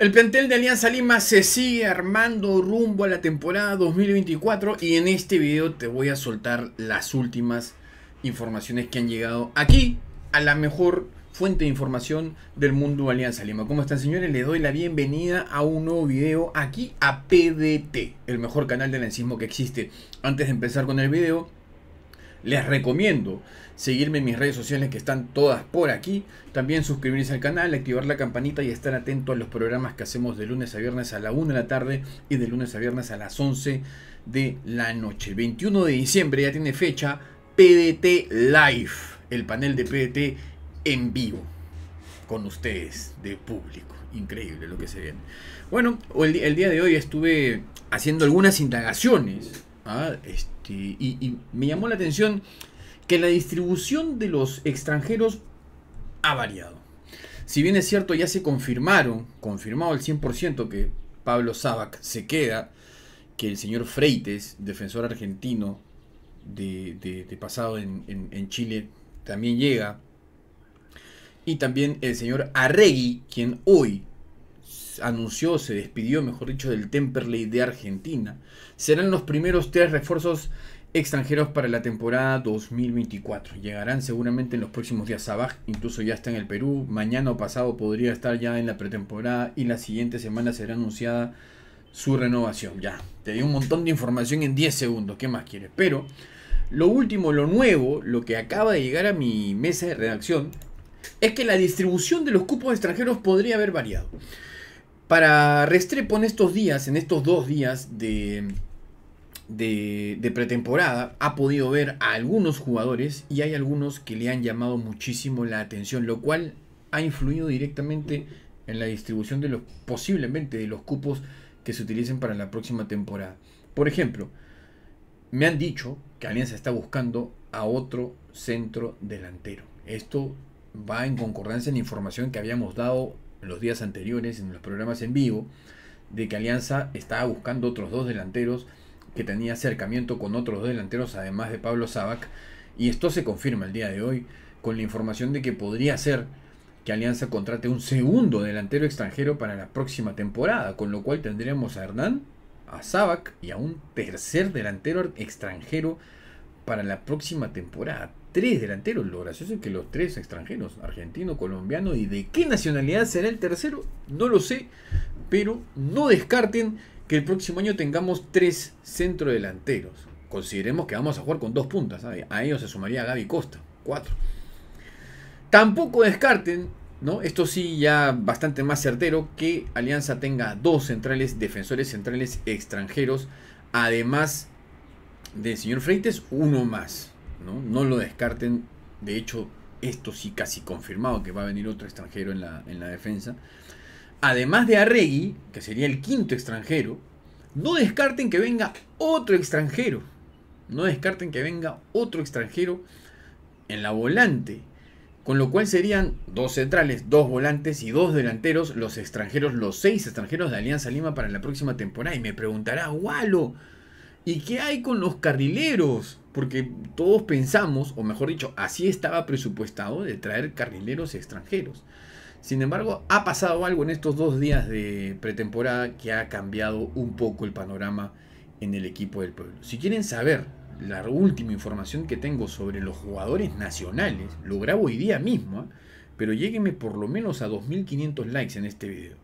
El plantel de Alianza Lima se sigue armando rumbo a la temporada 2024 y en este video te voy a soltar las últimas informaciones que han llegado aquí a la mejor fuente de información del mundo Alianza Lima. ¿Cómo están señores? Les doy la bienvenida a un nuevo video aquí a PDT, el mejor canal de lancismo que existe. Antes de empezar con el video, les recomiendo seguirme en mis redes sociales que están todas por aquí. También suscribirse al canal, activar la campanita y estar atento a los programas que hacemos de lunes a viernes a la 1 de la tarde y de lunes a viernes a las 11 de la noche. El 21 de diciembre ya tiene fecha PDT Live, el panel de PDT en vivo con ustedes, de público. Increíble lo que se viene. Bueno, el día de hoy estuve haciendo algunas indagaciones este, y, me llamó la atención que la distribución de los extranjeros ha variado. Si bien es cierto, ya se confirmaron, confirmado al 100% que Pablo Sabac se queda, que el señor Freites, defensor argentino de, pasado en, Chile, también llega. Y también el señor Arregui, quien hoy anunció, se despidió, mejor dicho, del Temperley de Argentina. Serán los primeros tres refuerzos extranjeros para la temporada 2024. Llegarán seguramente en los próximos días. Baj, incluso ya está en el Perú. Mañana o pasado podría estar ya en la pretemporada y la siguiente semana será anunciada su renovación. Ya, te di un montón de información en 10 segundos. ¿Qué más quieres? Pero lo último, lo nuevo, lo que acaba de llegar a mi mesa de redacción es que la distribución de los cupos extranjeros podría haber variado para Restrepo en estos días, en estos dos días de, pretemporada, ha podido ver a algunos jugadores y hay algunos que le han llamado muchísimo la atención, lo cual ha influido directamente en la distribución de los, posiblemente, de los cupos que se utilicen para la próxima temporada. Por ejemplo, me han dicho que Alianza está buscando a otro centro delantero. Esto va en concordancia en información que habíamos dado los días anteriores, en los programas en vivo, de que Alianza estaba buscando otros dos delanteros, que tenía acercamiento con otros dos delanteros, además de Pablo Sabac. Y esto se confirma el día de hoy con la información de que podría ser que Alianza contrate un segundo delantero extranjero para la próxima temporada, con lo cual tendremos a Hernán, a Sabac y a un tercer delantero extranjero para la próxima temporada. Tres delanteros, lo gracioso es que los tres extranjeros, argentino, colombiano y de qué nacionalidad será el tercero, no lo sé, pero no descarten que el próximo año tengamos tres centrodelanteros. Consideremos que vamos a jugar con dos puntas, ¿eh? a ellos se sumaría Gaby Costa, cuatro. Tampoco descarten ¿No? Esto sí ya bastante más certero que Alianza tenga dos centrales, defensores centrales extranjeros, además de señor Freites, uno más. ¿no? no lo descarten. De hecho, esto sí casi confirmado que va a venir otro extranjero en la, en la defensa. Además de Arregui, que sería el quinto extranjero, no descarten que venga otro extranjero. No descarten que venga otro extranjero en la volante. Con lo cual serían dos centrales, dos volantes y dos delanteros, los extranjeros, los seis extranjeros de Alianza Lima para la próxima temporada. Y me preguntará, Walo ¿Y qué hay con los carrileros? Porque todos pensamos, o mejor dicho, así estaba presupuestado de traer carrileros extranjeros. Sin embargo, ha pasado algo en estos dos días de pretemporada que ha cambiado un poco el panorama en el equipo del pueblo. Si quieren saber la última información que tengo sobre los jugadores nacionales, lo grabo hoy día mismo, ¿eh? pero lléguenme por lo menos a 2.500 likes en este video.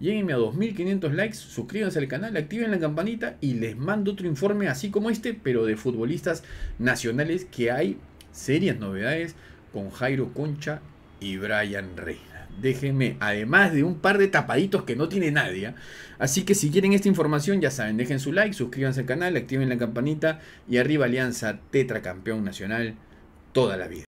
Lléguenme a 2500 likes, suscríbanse al canal, activen la campanita y les mando otro informe así como este, pero de futbolistas nacionales que hay serias novedades con Jairo Concha y Brian Reina. Déjenme, además de un par de tapaditos que no tiene nadie. ¿ah? Así que si quieren esta información, ya saben, dejen su like, suscríbanse al canal, activen la campanita y arriba Alianza Tetracampeón Nacional toda la vida.